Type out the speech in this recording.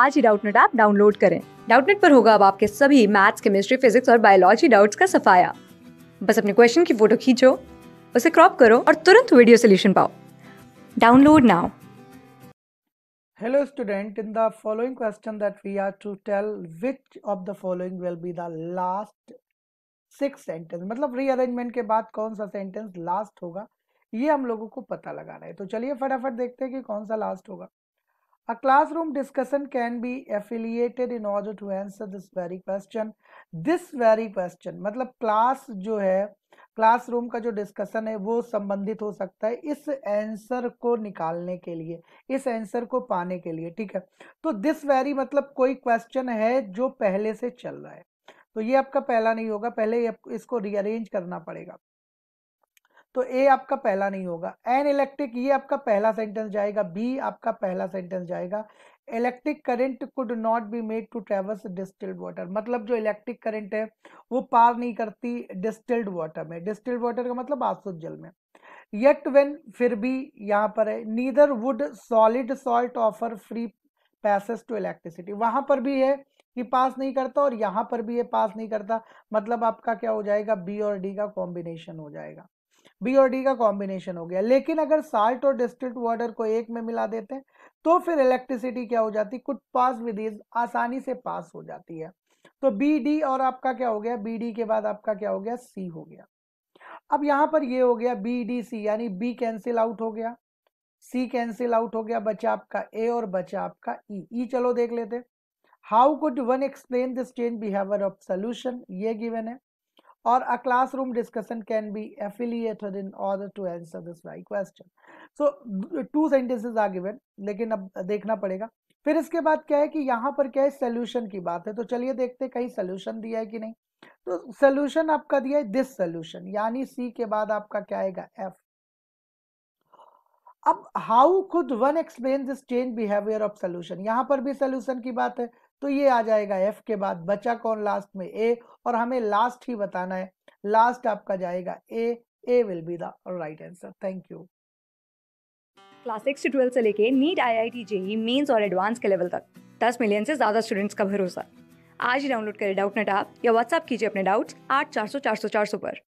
आज ही Doubtnut app download करें डाउटनेट पर होगा अब आपके सभी मैथ्स केमिस्ट्री फिजिक्स और बायोलॉजी डाउट्स का सफाया बस अपने क्वेश्चन की फोटो खींचो उसे क्रॉप करो और तुरंत वीडियो सोल्यूशन पाओ download now hello student in the following question that we are to tell which of the following will be the last six sentence मतलब रीअरेंजमेंट के बाद कौन सा सेंटेंस लास्ट होगा ये हम लोगों को पता लगाना है तो चलिए फटाफट देखते हैं कि कौन सा लास्ट होगा A classroom discussion can be affiliated in order to answer this very question. This very question matlab मतलब class jo hai क्लासरूम का जो डिस्कशन है वो संबंधित हो सकता है इस आंसर को निकालने के लिए इस आंसर को पाने के लिए ठीक है तो दिस वेरी मतलब कोई क्वेश्चन है जो पहले से चल रहा है तो ये आपका पहला नहीं होगा पहले ये इसको रीअरेंज करना पड़ेगा तो ए आपका पहला नहीं होगा एन इलेक्ट्रिक ये आपका पहला सेंटेंस जाएगा बी आपका पहला सेंटेंस जाएगा electric current could not be made to travels distilled water मतलब जो इलेक्ट्रिक करंट है वो पार नहीं करती डिस्टिल्ड वाटर में डिस्टिल्ड वाटर का मतलब आसुद जल में येट वेन फिर भी यहाँ पर है neither would solid salt offer free passes to electricity वहाँ पर भी है कि पास नहीं करता और यहाँ पर भी ये पास नहीं करता मतलब आपका क्या हो जाएगा बी और डी का कॉम्बिनेशन हो जाएगा बी और डी का कॉम्बिनेशन हो गया लेकिन अगर साल्ट और डिस्टिल्ड वाटर को एक में मिला देते हैं तो फिर इलेक्ट्रिसिटी क्या हो जाती कुछ पास विधि आसानी से पास हो जाती है तो बी डी और आपका क्या हो गया बी डी के बाद आपका क्या हो गया सी हो गया अब यहां पर ये हो गया बी डी सी यानी बी कैंसिल आउट हो गया सी कैंसिल आउट हो गया बचा आपका ए और बचा आपका ई e. ई e चलो देख लेते how could one explain this change behaviour of solution ये गिवन है or a classroom discussion can be affiliated in order to answer this right question. So two sentences are given, lekin अब देखना पड़ेगा फिर इसके बाद क्या है कि यहाँ पर क्या है सोल्यूशन की बात है तो चलिए देखते कहीं सोल्यूशन दिया है कि नहीं तो सोल्यूशन आपका दिया है दिस सोल्यूशन यानी सी के बाद आपका क्या आएगा एफ अब how could one explain this change behaviour of solution यहां पर भी सोल्यूशन की बात है तो ये आ जाएगा एफ के बाद बचा कौन लास्ट में ए और हमें लास्ट ही बताना है लास्ट आपका जाएगा A A will be the right answer thank you class six से ट्वेल्थ से लेके NEET I I T JEE Mains और एडवांस के लेवल तक दस मिलियन से ज़्यादा स्टूडेंट्स का भरोसा आज ही डाउनलोड करें डाउट नेट आप या व्हाट्सअप कीजिए अपने डाउट्स आठ चार सौ चार सौ चार सौ पर